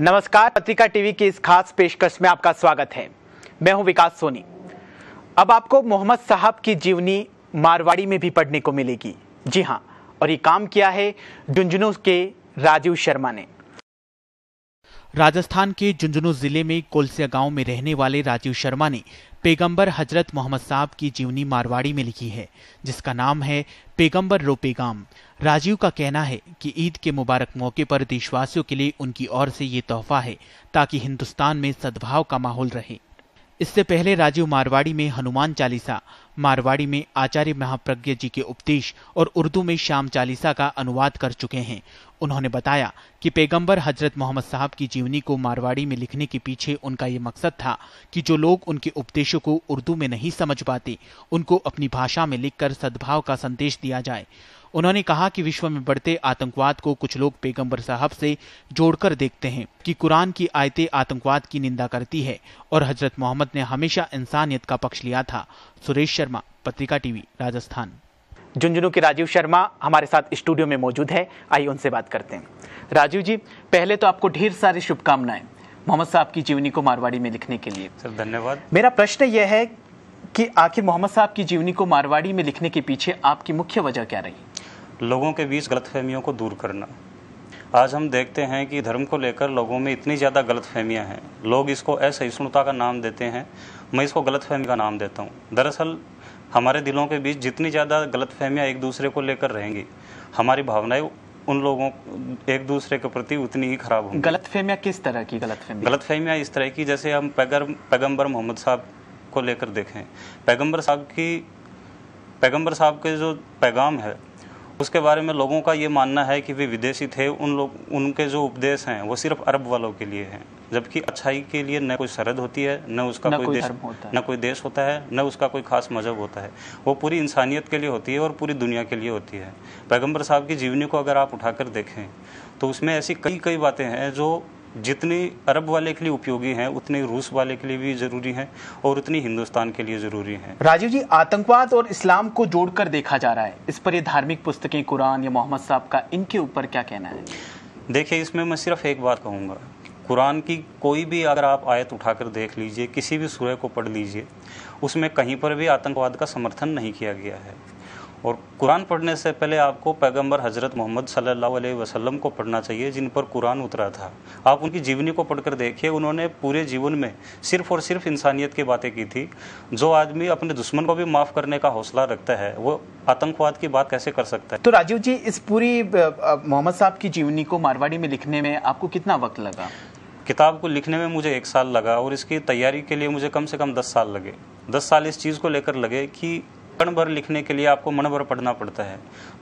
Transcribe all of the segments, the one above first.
नमस्कार पत्रिका टीवी की इस खास पेशकश में आपका स्वागत है मैं हूं विकास सोनी अब आपको मोहम्मद साहब की जीवनी मारवाड़ी में भी पढ़ने को मिलेगी जी हाँ और ये काम किया है झुंझुनू के राजीव शर्मा ने राजस्थान के झुंझुनू जिले में कोलसिया गांव में रहने वाले राजीव शर्मा ने पैगंबर हजरत मोहम्मद साहब की जीवनी मारवाड़ी में लिखी है जिसका नाम है पैगंबर रो गांव राजीव का कहना है कि ईद के मुबारक मौके पर देशवासियों के लिए उनकी ओर से ये तोहफा है ताकि हिंदुस्तान में सद्भाव का माहौल रहे इससे पहले राजीव मारवाड़ी में हनुमान चालीसा मारवाड़ी में आचार्य महाप्रज्ञ जी के उपदेश और उर्दू में श्याम चालीसा का अनुवाद कर चुके हैं उन्होंने बताया कि पैगंबर हजरत मोहम्मद साहब की जीवनी को मारवाड़ी में लिखने के पीछे उनका ये मकसद था कि जो लोग उनके उपदेशों को उर्दू में नहीं समझ पाते उनको अपनी भाषा में लिखकर सद्भाव का संदेश दिया जाए उन्होंने कहा कि विश्व में बढ़ते आतंकवाद को कुछ लोग पैगंबर साहब से जोड़कर देखते हैं कि कुरान की आयतें आतंकवाद की निंदा करती है और हजरत मोहम्मद ने हमेशा इंसानियत का पक्ष लिया था सुरेश शर्मा पत्रिका टीवी राजस्थान झुंझुनू के राजीव शर्मा हमारे साथ स्टूडियो में मौजूद है आइए उनसे बात करते हैं राजीव जी पहले तो आपको ढेर सारी शुभकामनाएं मोहम्मद साहब की जीवनी को मारवाड़ी में लिखने के लिए सर धन्यवाद मेरा प्रश्न यह है कि आखिर मोहम्मद साहब की जीवनी को मारवाड़ी में लिखने के पीछे आपकी मुख्य वजह क्या रही लोगों के बीच गलतफहमियों को दूर करना आज हम देखते हैं कि धर्म को लेकर लोगों में इतनी ज़्यादा गलतफहमियां हैं लोग इसको असहिष्णुता का नाम देते हैं मैं इसको गलतफहमी का नाम देता हूँ दरअसल हमारे दिलों के बीच जितनी ज़्यादा गलतफहमियाँ एक दूसरे को लेकर रहेंगी हमारी भावनाएं उन लोगों एक दूसरे के प्रति उतनी ही खराब होंगी गलतफहमियां किस तरह की गलतफहमी गलतफहमियाँ इस तरह की जैसे हम पैगर पैगम्बर मोहम्मद साहब को लेकर देखें पैगम्बर साहब की पैगम्बर साहब के जो पैगाम है उसके बारे में लोगों का ये मानना है कि वे विदेशी थे उन लोग उनके जो उपदेश हैं वो सिर्फ अरब वालों के लिए हैं जबकि अच्छाई के लिए न कोई सरहद होती है न उसका न कोई, कोई देश न कोई देश होता है न उसका कोई खास मजहब होता है वो पूरी इंसानियत के लिए होती है और पूरी दुनिया के लिए होती है पैगम्बर साहब की जीवनी को अगर आप उठाकर देखें तो उसमें ऐसी कई कई बातें हैं जो जितने अरब वाले के लिए उपयोगी हैं उतने रूस वाले के लिए भी जरूरी हैं और उतनी हिंदुस्तान के लिए जरूरी हैं राजीव जी आतंकवाद और इस्लाम को जोड़कर देखा जा रहा है इस पर ये धार्मिक पुस्तकें कुरान या मोहम्मद साहब का इनके ऊपर क्या कहना है देखिए इसमें मैं सिर्फ एक बात कहूँगा कुरान की कोई भी अगर आप आयत उठाकर देख लीजिए किसी भी सूर्य को पढ़ लीजिए उसमें कहीं पर भी आतंकवाद का समर्थन नहीं किया गया है और कुरान पढ़ने से पहले आपको पैगंबर हज़रत मोहम्मद सल्लल्लाहु अलैहि वसल्लम को पढ़ना चाहिए जिन पर कुरान उतरा था आप उनकी जीवनी को पढ़कर देखिए उन्होंने पूरे जीवन में सिर्फ और सिर्फ इंसानियत की बातें की थी जो आदमी अपने दुश्मन को भी माफ़ करने का हौसला रखता है वो आतंकवाद की बात कैसे कर सकता है तो राजीव जी इस पूरी मोहम्मद साहब की जीवनी को मारवाड़ी में लिखने में आपको कितना वक्त लगा किताब को लिखने में मुझे एक साल लगा और इसकी तैयारी के लिए मुझे कम से कम दस साल लगे दस साल इस चीज़ को लेकर लगे कि कण भर लिखने के लिए आपको मन भर पढ़ना पड़ता है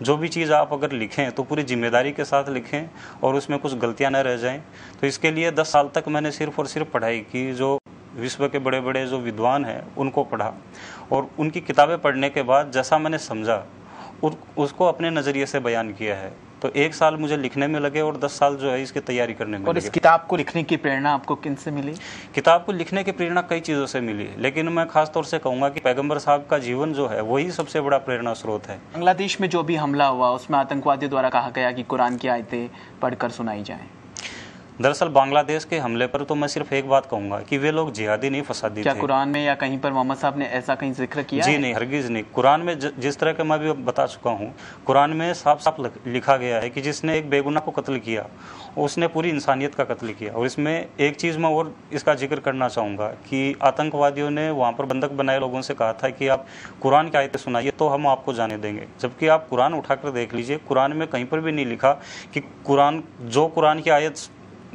जो भी चीज़ आप अगर लिखें तो पूरी जिम्मेदारी के साथ लिखें और उसमें कुछ गलतियां न रह जाएं तो इसके लिए दस साल तक मैंने सिर्फ और सिर्फ पढ़ाई की जो विश्व के बड़े बड़े जो विद्वान हैं उनको पढ़ा और उनकी किताबें पढ़ने के बाद जैसा मैंने समझा उसको अपने नज़रिए से बयान किया है तो एक साल मुझे लिखने में लगे और दस साल जो है इसकी तैयारी करने में और इस किताब को लिखने की प्रेरणा आपको किन से मिली किताब को लिखने की प्रेरणा कई चीज़ों से मिली लेकिन मैं खासतौर से कहूँगा कि पैगम्बर साहब का जीवन जो है वही सबसे बड़ा प्रेरणा स्रोत है बांग्लादेश में जो भी हमला हुआ उसमें आतंकवादियों द्वारा कहा गया कि कुरान की आयतें पढ़कर सुनाई जाएं दरअसल बांग्लादेश के हमले पर तो मैं सिर्फ एक बात कहूंगा कि वे लोग जिहादी नहीं फसादी क्या थे। कुरान में या कहीं पर मोहम्मद साहब ने ऐसा कहीं जिक्र किया जी है? नहीं हरगिज नहीं कुरान में ज, जिस तरह के मैं भी बता चुका हूँ कुरान में साफ साफ लिखा गया है कि जिसने एक बेगुना को कत्ल किया उसने पूरी इंसानियत का कत्ल किया और इसमें एक चीज़ मैं और इसका जिक्र करना चाहूँगा कि आतंकवादियों ने वहाँ पर बंधक बनाए लोगों से कहा था कि आप कुरान की आयतें सुनाइए तो हम आपको जाने देंगे जबकि आप कुरान उठाकर देख लीजिए कुरान में कहीं पर भी नहीं लिखा कि कुरान जो कुरान की आयत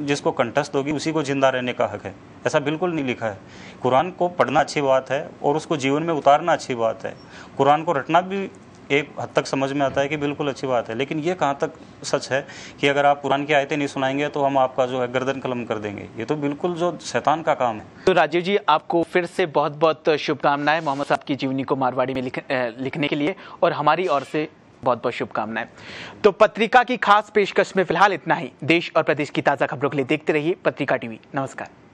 जिसको कंठस्थ होगी उसी को जिंदा रहने का हक है ऐसा बिल्कुल नहीं लिखा है कुरान को पढ़ना अच्छी बात है और उसको जीवन में उतारना अच्छी बात है कुरान को रटना भी एक हद तक समझ में आता है कि बिल्कुल अच्छी बात है लेकिन ये कहाँ तक सच है कि अगर आप कुरान की आयतें नहीं सुनाएंगे तो हम आपका जो है गर्दन कलम कर देंगे ये तो बिल्कुल जो शैतान का काम है तो राजीव जी आपको फिर से बहुत बहुत शुभकामनाएं मोहम्मद साहब की जीवनी को मारवाड़ी में लिख, लिखने के लिए और हमारी ओर से बहुत बहुत शुभकामनाएं तो पत्रिका की खास पेशकश में फिलहाल इतना ही देश और प्रदेश की ताजा खबरों के लिए देखते रहिए पत्रिका टीवी नमस्कार